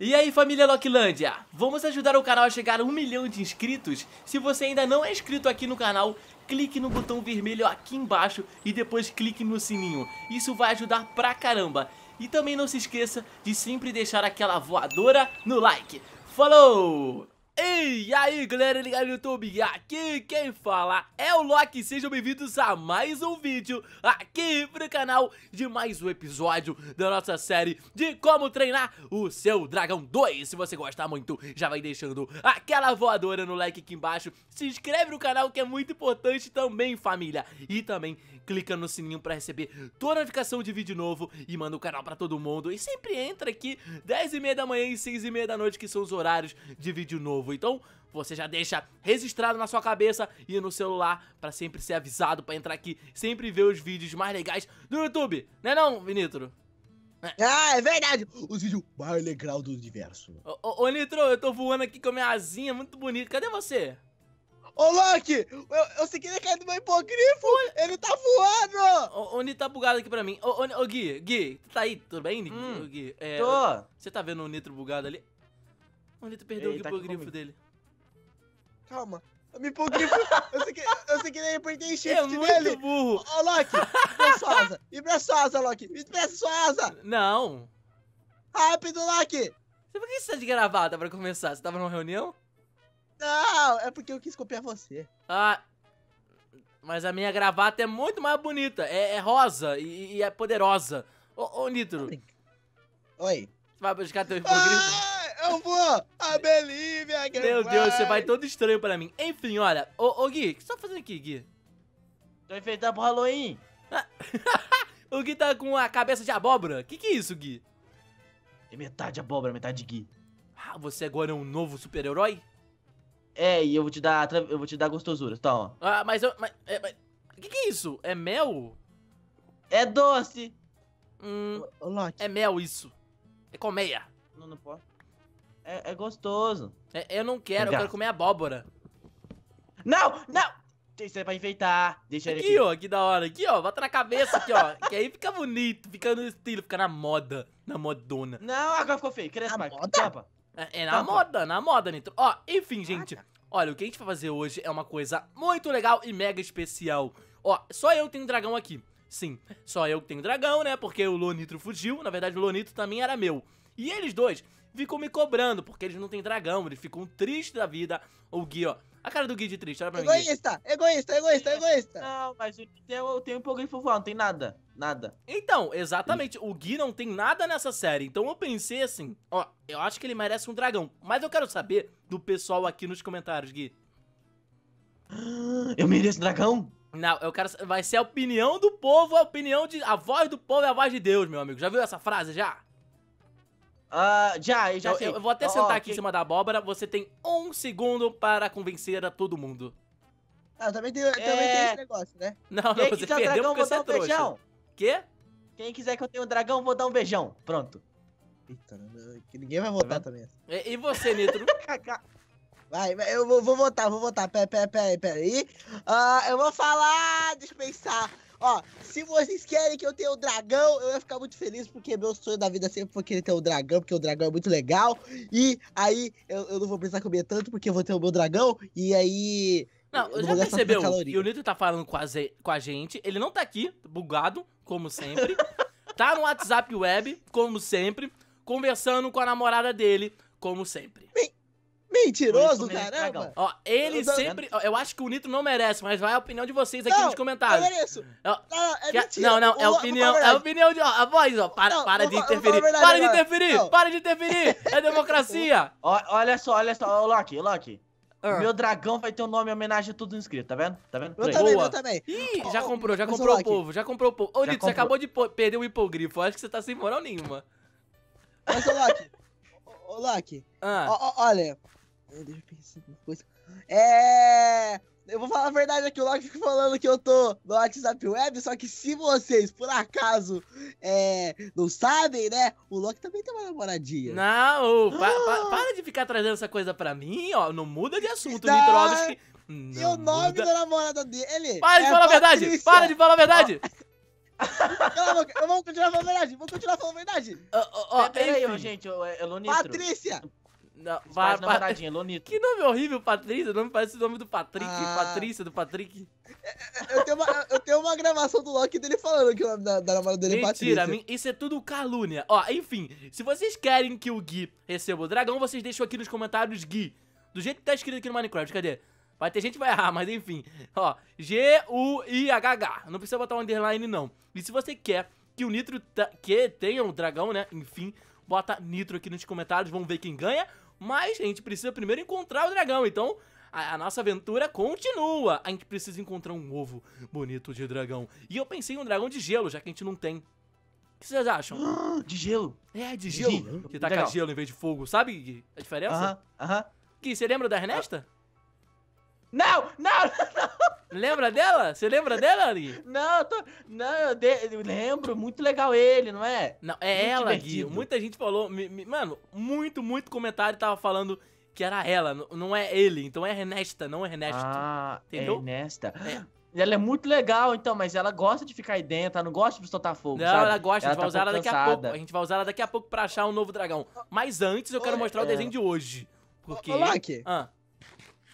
E aí família Locklandia, vamos ajudar o canal a chegar a um milhão de inscritos? Se você ainda não é inscrito aqui no canal, clique no botão vermelho aqui embaixo e depois clique no sininho, isso vai ajudar pra caramba. E também não se esqueça de sempre deixar aquela voadora no like. Falou! E aí galera ligado no YouTube, aqui quem fala é o Loki, sejam bem-vindos a mais um vídeo aqui pro canal de mais um episódio da nossa série de como treinar o seu dragão 2 Se você gostar muito, já vai deixando aquela voadora no like aqui embaixo, se inscreve no canal que é muito importante também família E também clica no sininho pra receber toda a notificação de vídeo novo e manda o canal pra todo mundo. E sempre entra aqui 10 e meia da manhã e 6 e meia da noite, que são os horários de vídeo novo. Então, você já deixa registrado na sua cabeça e no celular pra sempre ser avisado, pra entrar aqui, sempre ver os vídeos mais legais do YouTube. Né não, é Vinitro? É. Ah, é verdade! Os vídeos mais legais do universo. Ô, ô, ô, Nitro, eu tô voando aqui com a minha asinha muito bonita. Cadê você? Ô, Loki, eu, eu segui a cara do meu hipogrifo, ele tá voando! O, Nitro tá bugado aqui pra mim. Ô, ô, Gui, Gui, tu tá aí, tudo bem, hum, Gui? É, tô. Você tá vendo o Nitro bugado ali? O Nitro perdeu Ei, o tá hipogrifo tá dele. Calma, o me hipogrifo, eu sei que, eu sei que ele apertei shift é, é muito dele. É burro. Ô, Loki, me sua asa, me presta sua asa, Loki, me presta sua asa. Não. Rápido, Loki. Por que você tá de gravata pra começar? Você tava numa reunião? Não, é porque eu quis copiar você. Ah, mas a minha gravata é muito mais bonita. É, é rosa e, e, é poderosa. Ô, ô Nitro. Oi. Você vai buscar teu hipogrifo? Ah, eu é vou! A Bolívia, Meu vai. Deus, você vai todo estranho pra mim. Enfim, olha. Ô, ô Gui, o que você tá fazendo aqui, Gui? Tô enfeitando pro Halloween. o Gui tá com a cabeça de abóbora. Que que é isso, Gui? É metade abóbora, metade Gui. Ah, você agora é um novo super-herói? É, e eu vou te dar, eu vou te dar gostosura, então. Ah, mas eu, mas, é, mas... que que é isso? É mel? É doce. Hum, é mel isso. É colmeia. Não, não posso. É, é gostoso. É, eu não quero, eu quero comer abóbora. Não, não! Isso é pra enfeitar. Deixa aqui, ele aqui. ó, que da hora. Aqui, ó, bota na cabeça aqui, ó. que aí fica bonito, fica no estilo, fica na moda, na modona. Não, agora ficou feio. Cresce, mais. Moda? Tapa. É, é na tá moda, na moda, Nitro. Ó, enfim, gente. Olha, o que a gente vai fazer hoje é uma coisa muito legal e mega especial. Ó, só eu tenho dragão aqui. Sim, só eu que tenho dragão, né? Porque o Lonitro fugiu. Na verdade, o Lonitro também era meu. E eles dois ficam me cobrando, porque eles não têm dragão. Eles ficam tristes da vida. O Gui, ó, a cara do Gui de triste, olha pra egoísta, mim. Egoísta, egoísta, egoísta, egoísta. Não, mas o Gui tem, tem um pouquinho fofão, não tem nada, nada. Então, exatamente, o Gui não tem nada nessa série, então eu pensei assim, ó, eu acho que ele merece um dragão, mas eu quero saber do pessoal aqui nos comentários, Gui. Eu mereço dragão? Não, eu quero. Vai ser a opinião do povo, a opinião de. A voz do povo é a voz de Deus, meu amigo. Já viu essa frase já? Uh, já, já eu, sei. Eu, vou até sentar oh, aqui em cima da abóbora. Você tem um segundo para convencer a todo mundo. Ah, também tem, é... também tem esse negócio, né? Não, Quem não, você perdeu dragão, porque você é um Beijão. Quê? Quem quiser que eu tenha um dragão, vou dar um beijão. Pronto. Eita, que ninguém vai votar tá também. E, e você, Nitro? vai, eu vou, vou votar, vou votar. Peraí, peraí, peraí. Pera uh, eu vou falar, dispensar. Ó, se vocês querem que eu tenha o um dragão, eu ia ficar muito feliz, porque meu sonho da vida sempre foi querer ter o um dragão, porque o dragão é muito legal. E aí eu, eu não vou precisar comer tanto, porque eu vou ter o meu dragão. E aí. Não, eu já percebeu? E o Nito tá falando com a, com a gente. Ele não tá aqui, bugado, como sempre. tá no WhatsApp web, como sempre. Conversando com a namorada dele, como sempre. Mentiroso, caramba! Ó, ele eu sempre. eu acho que o Nitro não merece, mas vai a opinião de vocês aqui não, nos comentários. Eu mereço. não, é mentira. Não, não, é a opinião. É opinião de. Ó, a voz, ó. Para, não, para, de interferir. Verdade, para de interferir! Não. Para de interferir! É democracia! olha só, olha só, ó, Loki, Loki. Ah. Meu dragão vai ter o um nome em homenagem a tudo inscrito, tá vendo? Tá vendo? Eu também, Boa. eu também. Ih, já comprou, já comprou o povo, já comprou o povo. Ô, Nito, você acabou de perder o hipogrifo. Acho que você tá sem moral nenhuma. Mas, ô, Loki. ô, Loki. Ah. O, olha, Deixa eu pensar uma coisa. É. Eu vou falar a verdade aqui, o Loki fica falando que eu tô no WhatsApp Web, só que se vocês, por acaso, é, não sabem, né? O Loki também tem uma namoradinha. Não, pa, pa, para de ficar trazendo essa coisa pra mim, ó. Não muda de assunto, não. Mitrovski. E o nome muda. da namorada dele. Para é de falar a verdade! Patrícia. Para de falar a verdade! Cala continuar falando a verdade, vou continuar falando a verdade. Oh, oh, oh, peraí, gente, é, eu, Patrícia! Não, namoradinha, Lonito. Que nome horrível, Patrícia. O nome parece o nome do Patrick. Ah. Patrícia, do Patrick. É, é, é, eu tenho, uma, eu tenho uma gravação do Loki dele falando que o nome da, da namorada dele Mentira, é Patrícia. Mentira, isso é tudo calúnia. Ó, enfim, se vocês querem que o Gui receba o dragão, vocês deixam aqui nos comentários Gui. Do jeito que tá escrito aqui no Minecraft, cadê? Vai ter gente que vai errar, mas enfim. Ó, G-U-I-H-H. Não precisa botar um underline, não. E se você quer que o Nitro que tenha um dragão, né? Enfim, bota Nitro aqui nos comentários. Vamos ver quem ganha. Mas a gente precisa primeiro encontrar o dragão, então a, a, nossa aventura continua. A gente precisa encontrar um ovo bonito de dragão. E eu pensei em um dragão de gelo, já que a gente não tem. O que vocês acham? De gelo. É, de gelo. De gelo. Que taca Legal. gelo em vez de fogo. Sabe a diferença? Aham, uh aham. -huh. Uh -huh. Que, você lembra da Ernesta? não, não, não. Lembra dela? Você lembra dela, Gui? Não, eu tô... não eu, de... eu, lembro. Muito legal ele, não é? Não, é muito ela, divertido. Gui. Muita gente falou. Me, me... Mano, muito, muito comentário tava falando que era ela, não é ele. Então é Ernesta, não é Ernesto. Ah, entendeu? É Ernesta. É. Ela é muito legal, então, mas ela gosta de ficar aí dentro, ela não gosta de soltar fogo. Não, sabe? ela gosta, ela a gente tá vai usar ela daqui cansada. a pouco. A gente vai usar ela daqui a pouco pra achar um novo dragão. Mas antes eu quero mostrar é. o desenho de hoje. Porque. Ô, ah.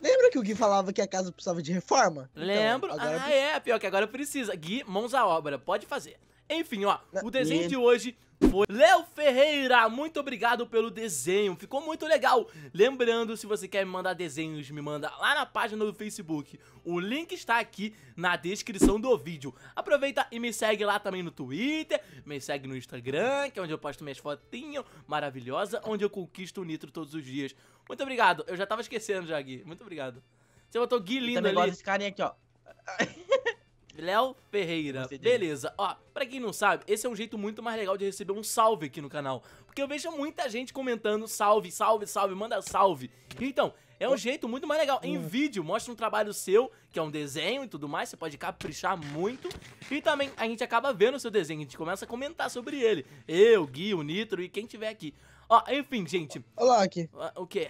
Lembra que o Gui falava que a casa precisava de reforma? Então, Lembro. Então, agora... Ah, é. Pior que agora precisa. Gui, mãos à obra. Pode fazer. Enfim, ó. Não, ah, o desenho de hoje foi Léo Ferreira. Muito obrigado pelo desenho. Ficou muito legal. Lembrando, se você quer me mandar desenhos, me manda lá na página do Facebook. O link está aqui na descrição do vídeo. Aproveita e me segue lá também no Twitter, me segue no Instagram, que é onde eu posto minhas fotinhas maravilhosas, onde eu conquisto o Nitro todos os dias. Muito obrigado. Eu já tava esquecendo já, Gui. Muito obrigado. Você botou Gui lindo ali. Gosto desse carinha aqui, ó. Léo Ferreira. Beleza. Ó, pra quem não sabe, esse é um jeito muito mais legal de receber um salve aqui no canal. Porque eu vejo muita gente comentando salve, salve, salve, manda salve. Então, é um jeito muito mais legal. Em hum. vídeo, mostra um trabalho seu, que é um desenho e tudo mais, você pode caprichar muito. E também a gente acaba vendo o seu desenho, a gente começa a comentar sobre ele. Eu, Gui, o Nitro e quem tiver aqui. Ó, enfim, gente. Loki. O quê?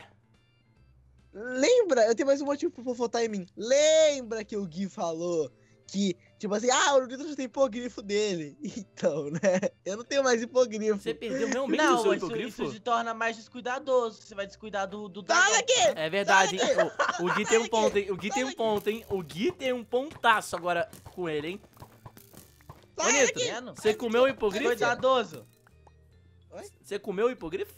Lembra? Eu tenho mais um motivo pra fofotar em mim. Lembra que o Gui falou que, tipo assim, ah, o Nitro tem hipogrifo dele. Então, né? Eu não tenho mais hipogrifo. Você perdeu realmente não, o seu hipogrifo? Isso, isso te torna mais descuidadoso. Você vai descuidar do. do Fala daqui! É verdade, hein? O, o Gui tem um ponto, hein? O Gui tem um ponto, hein? O Gui tem um pontaço agora com ele, hein? bonito você comeu o hipogrifo? Cuidadoso. Você comeu o hipogrifo?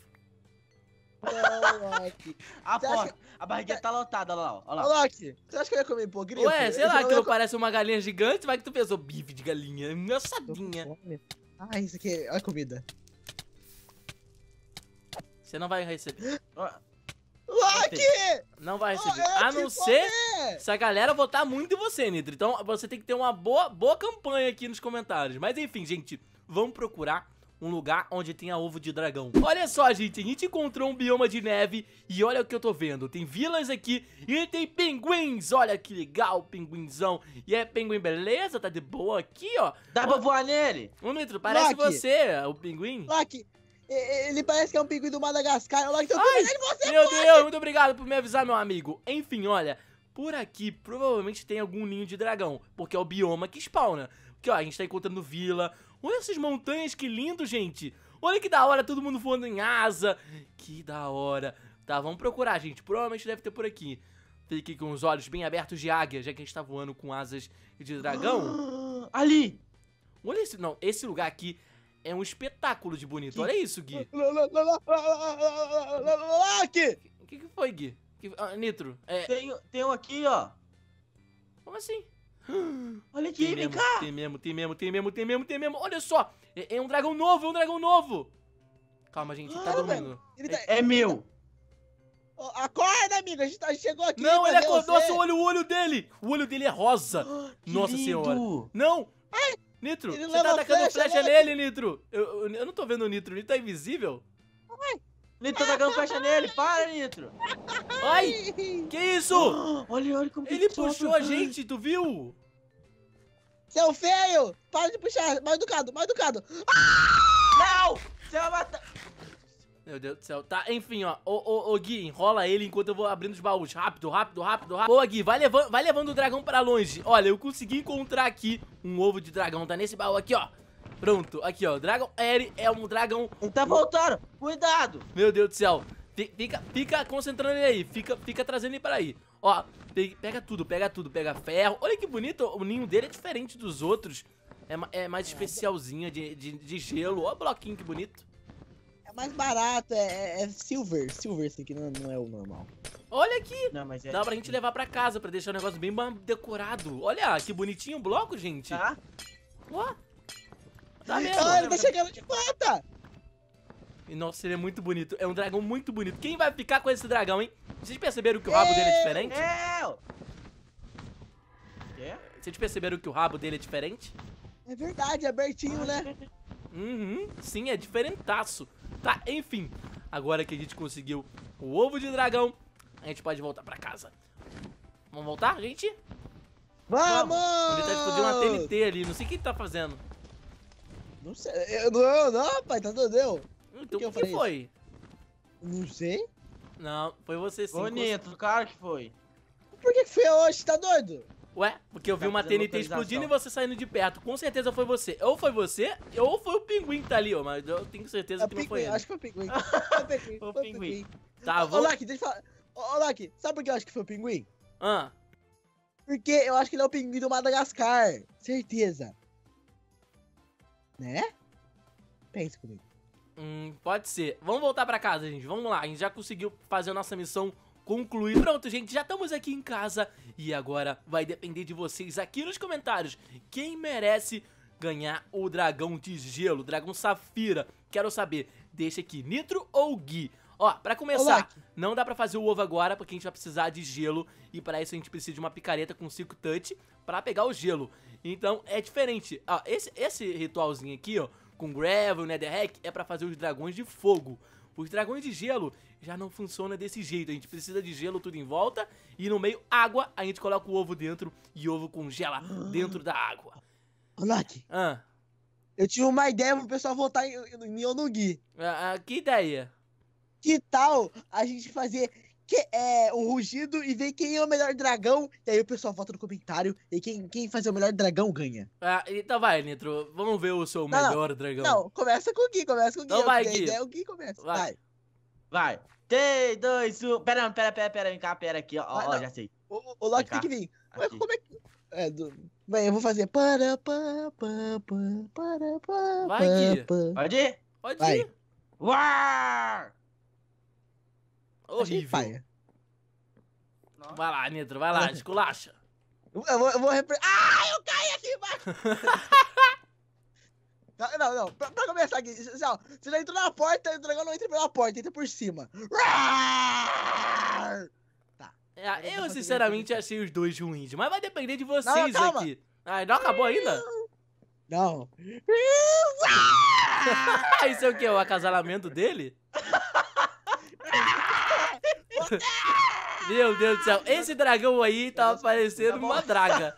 Não, Loki. A porta, acha- a barriguinha tá lotada, olha lá, ó, olha Ô, Loki, você acha que eu ia comer hipogrifo? Ué, sei Eu lá, já aquilo parece uma galinha gigante, vai que tu pensou, bife de galinha, engraçadinha. Ai, ah, isso aqui olha a comida. Você não vai receber. Loki! Ah. Não vai receber. eu A não ser se a galera votar muito em você, Nitro. Então você tem que ter uma boa, boa campanha aqui nos comentários. Mas enfim, gente, vamos procurar um lugar onde tenha ovo de dragão. Olha só, gente, a gente encontrou um bioma de neve e olha o que eu tô vendo. Tem vilas aqui e tem pinguins. Olha que legal, pinguinzão. E é pinguim beleza? Tá de boa aqui, ó. Dá pra voar nele? Um litro, parece Loki. você, o pinguim. Loki, ele parece que é um pinguim do Madagascar. Olha que eu tô Ai, você Meu pode. Deus, muito obrigado por me avisar, meu amigo. Enfim, olha, por aqui provavelmente tem algum ninho de dragão, porque é o bioma que spawna. Porque, ó, a gente tá encontrando vila, Olha essas montanhas, que lindo, gente. Olha que da hora, todo mundo voando em asa. Que da hora. Tá, vamos procurar, gente. Provavelmente deve ter por aqui. Fique com os olhos bem abertos de águia, já que a gente tá voando com asas de dragão. Ali! Olha esse... Não, esse lugar aqui é um espetáculo de bonito. Olha isso, Gui. O que, que foi, Gui? Ah, Nitro, é... Tem, tem um aqui, ó. Como assim? Olha aqui, tem vem mesmo, cá. Tem mesmo, tem mesmo, tem mesmo, tem mesmo, tem mesmo. Olha só. É, é um dragão novo, é um dragão novo. Calma, gente, ele tá ah, dormindo. Ele tá... É, é, meu. Acorda, amigo, a gente tá, chegou aqui. Não, ele acordou, só olha o olho dele. O olho dele é rosa. Ah, Nossa lindo. senhora. Não. Ai, Nitro, você tá atacando flecha, flecha nele, Nitro. Eu, eu, eu, não tô vendo o Nitro, ele tá invisível. Ai. Nitro tá tacando flecha nele. Para, Nitro. Ai, que isso? olha, olha como Ele tá puxou a gente, tu viu? Seu feio, para de puxar. mais educado, mais educado. Não, você vai matar. Meu Deus do céu. Tá, enfim, ó. Ô, ô, ô, Gui, enrola ele enquanto eu vou abrindo os baús. Rápido, rápido, rápido, rápido. Ô, Gui, vai levando, vai levando o dragão pra longe. Olha, eu consegui encontrar aqui um ovo de dragão. Tá nesse baú aqui, ó. Pronto, aqui ó, Dragon Air é um dragão... Ele tá voltando, cuidado! Meu Deus do céu, fica, fica concentrando ele aí, fica, fica trazendo ele para aí. Ó, pega tudo, pega tudo, pega ferro. Olha que bonito, o ninho dele é diferente dos outros. É, é mais especialzinho de, de, de gelo. Ó, bloquinho que bonito. É mais barato, é, é, é silver. Silver, esse aqui não, não, é o normal. Olha aqui. Não, mas é... Dá pra gente levar pra casa, pra deixar o negócio bem decorado. Olha, que bonitinho o bloco, gente. Tá. Ó. Tá mesmo. Ah, ele tá chegando de quarta. Nossa, ele é muito bonito. É um dragão muito bonito. Quem vai ficar com esse dragão, hein? Vocês perceberam que o rabo eu, dele é diferente? Eu! É? Vocês perceberam que o rabo dele é diferente? É verdade, é abertinho, né? Uhum, sim, é diferentaço. Tá, enfim. Agora que a gente conseguiu o ovo de dragão, a gente pode voltar pra casa. Vamos voltar, gente? Vamos! Vamos. Ele tá explodindo uma TNT ali, não sei o que ele tá fazendo. Não sei. Eu, não, não, rapaz, tá doido. Então, o que, que foi? Não sei. Não, foi você sim. Bonito, com... claro que foi. Por que foi hoje? Tá doido? Ué, porque eu vi tá uma TNT explodindo e você saindo de perto. Com certeza foi você. Ou foi você, ou foi o pinguim que tá ali, ó. Mas eu tenho certeza é que pinguim, não foi ele. Acho que foi o pinguim. foi o pinguim. pinguim. Tá, vou... Ô, Laki, deixa eu falar. Ô, Laki, sabe por que eu acho que foi o pinguim? Ah. Porque eu acho que ele é o pinguim do Madagascar. Certeza né? Pensa comigo. Hum, pode ser. Vamos voltar para casa, gente. Vamos lá. A gente já conseguiu fazer a nossa missão concluir. Pronto, gente, já estamos aqui em casa e agora vai depender de vocês aqui nos comentários quem merece ganhar o dragão de gelo, o dragão safira. Quero saber, deixa aqui, Nitro ou Gui? Ó, pra começar, Olá. não dá pra fazer o ovo agora, porque a gente vai precisar de gelo. E pra isso a gente precisa de uma picareta com 5 touch para pegar o gelo. Então é diferente. Ah, esse, esse ritualzinho aqui, ó, com Gravel, Netherrack, né, é para fazer os dragões de fogo. Os dragões de gelo já não funciona desse jeito. A gente precisa de gelo tudo em volta e no meio água. A gente coloca o ovo dentro e o ovo congela dentro da água. Anac. Ah. Eu tive uma ideia pro pessoal voltar em, em Onugi. Ah, ah, que ideia? Que tal a gente fazer que, é, o rugido e ver quem é o melhor dragão. E aí o pessoal vota no comentário e quem, quem fazer o melhor dragão ganha. Ah, então vai, Nitro. Vamos ver o seu não, melhor não, dragão. Não, começa com o Gui, começa com o Gui. Então vai, Gui. Ideia, o Gui começa. Vai. Vai. 3, 2, 1. Pera, pera, pera, pera, vem cá, pera aqui, ó. Vai, ó, já sei. O, o Loki tem que vir. Mas como é que. É, do... Bem, eu vou fazer. Para, para, para, para, para, vai, Gui. Pode ir? Pode ir. Uau! Tá Horrível. Vai lá, Nitro, vai lá, esculacha. Eu vou, eu vou repre... Ah, eu caí aqui vai. não, não, Pra, pra começar aqui, já, você já entrou na porta, o dragão não entra pela porta, entra por cima. Tá. É, eu, sinceramente, achei os dois ruins, mas vai depender de vocês não, aqui. Ah, não acabou ainda? Não. Isso é o quê? O acasalamento dele? Meu Deus do céu, esse dragão aí tava tá parecendo uma draga.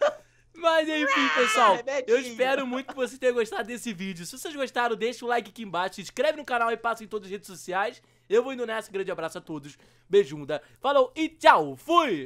Mas enfim, pessoal, eu espero muito que vocês tenham gostado desse vídeo. Se vocês gostaram, deixa o like aqui embaixo, se inscreve no canal e passa em todas as redes sociais. Eu vou indo nessa, grande abraço a todos, beijunda, falou e tchau, fui!